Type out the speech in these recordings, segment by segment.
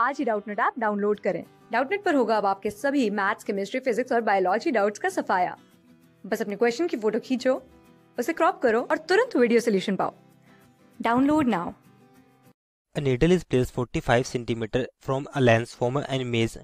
आज ही Doubtnut app download करें डाउटनेट पर होगा अब आपके सभी मैथ्स केमिस्ट्री फिजिक्स और बायोलॉजी डाउट्स का सफाया बस अपने क्वेश्चन की फोटो खींचो उसे क्रॉप करो और तुरंत वीडियो सोल्यूशन पाओ download now A needle is placed 45 cm from a lens former an image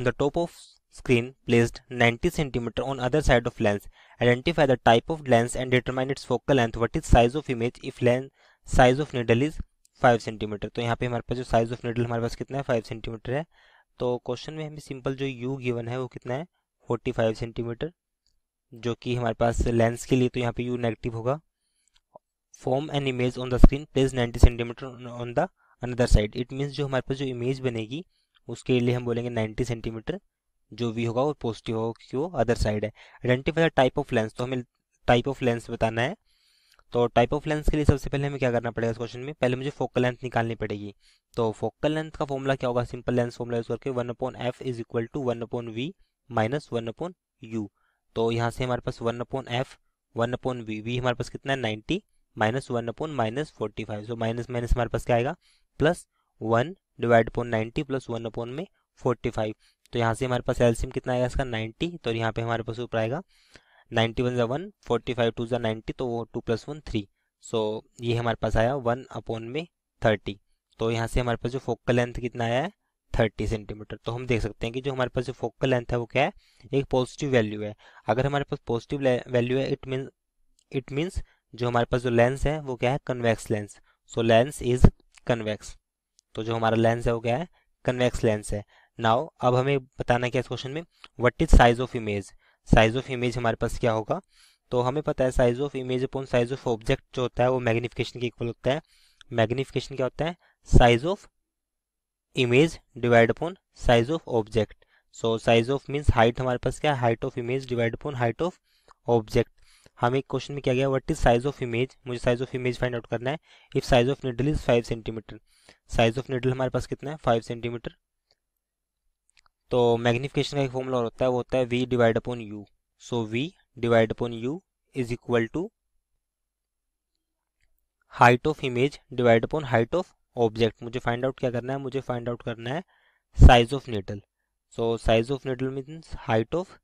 on the top of screen placed 90 cm on other side of lens. Identify the type of lens and determine its focal length. What is size of image if lens size of needle is five centimetre तो यहाँ पे हमारे पास जो size of needle हमारे पास कितना है फाइव सेंटीमीटर है तो क्वेश्चन में हमें सिंपल जो यू गिवन है वो कितना है फोर्टी फाइव सेंटीमीटर जो कि हमारे पास लेंस के लिए तो यहाँ पे यू नेगेटिव होगा form an image on the screen place ninety centimetre on the another side it means जो हमारे पास जो इमेज बनेगी उसके लिए हम बोलेंगे नाइन्टी सेंटीमीटर जो वी होगा वो पॉजिटिव होगा क्योंकि वो अदर साइड है identify the type of lens तो हमें टाइप ऑफ लेंस बताना है तो टाइप ऑफ लेंस के लिए सबसे पहले हमें क्या करना पड़ेगा इस क्वेश्चन में पहले मुझे फोकल लेंथ निकालनी पड़ेगी तो फोकल लेंथ का फॉर्मूला क्या होगा सिंपल लेंस फॉर्मूला यूज करके one upon f is equal to one upon v minus one upon u तो यहाँ से हमारे पास one upon f one upon v v हमारे पास कितना है ninety minus one upon minus forty five so minus minus हमारे पास क्या आएगा plus one divide upon ninety plus one upon में फोर्टी फाइव तो यहाँ से हमारे पास एल्सियम कितना आएगा इसका नाइनटी तो यहाँ पे हमारे पास ऊपर आएगा नाइन्टी वन ज़ा वन फोर्टी फाइव टू ज़ा नाइन्टी तो वो two plus one three so ये हमारे पास आया वन अपॉन में थर्टी तो यहाँ से हमारे पास जो फोकल लेंथ कितना आया है थर्टी सेंटीमीटर तो हम देख सकते हैं कि जो हमारे पास जो फोकल लेंथ है वो क्या है एक पॉजिटिव वैल्यू है अगर हमारे पास पॉजिटिव वैल्यू है इट मीन्स इट मीन्स जो हमारे पास जो लेंस है वो क्या है convex lens so lens is convex तो जो हमारा लेंस है वो क्या है कन्वेक्स लेंस है नाउ अब हमें बताना क्या इस क्वेश्चन में what is size of image size of image हमारे पास क्या होगा तो हमें पता है size of image upon size of object जो होता है वो मैग्निफिकेशन के इक्वल होता है मैग्निफिकेशन क्या होता है size of image divide upon size of object so size of means height हमारे पास क्या है height of image divide upon height of object हमें क्वेश्चन में क्या गया what is size of image मुझे size of image find out करना है if size of needle is five centimetre size of needle हमारे पास कितना है फाइव सेंटीमीटर तो मैग्निफिकेशन का एक फॉर्मूला होता है वो होता है v divide upon u so v divide upon u is equal to height of image divide upon height of object मुझे फाइंड आउट क्या करना है मुझे फाइंड आउट करना है size of needle so size of needle means height of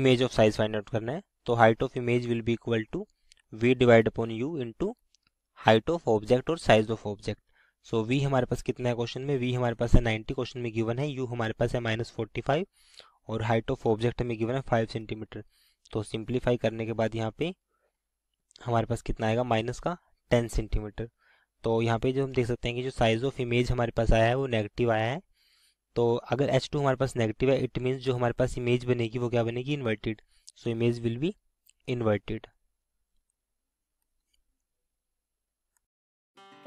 image of size find out करना है तो height of image will be equal to v divide upon u into height of object और size of object so so, v हमारे पास कितना है question में we हमारे पास है नाइन्टी क्वेश्चन में गिवन है यू हमारे पास है माइनस फोर्टी फाइव और हाइट ऑफ ऑब्जेक्ट हमें गिवन है फाइव सेंटीमीटर तो सिंप्लीफाई करने के बाद यहाँ पे हमारे पास कितना आएगा माइनस का टेन सेंटीमीटर तो यहाँ पे जो हम देख सकते हैं कि जो साइज ऑफ इमेज हमारे पास आया है वो नेगेटिव आया है तो अगर एच टू हमारे पास नेगेटिव है इट मीन्स जो हमारे पास इमेज बनेगी वो क्या बनेगी inverted so image will be inverted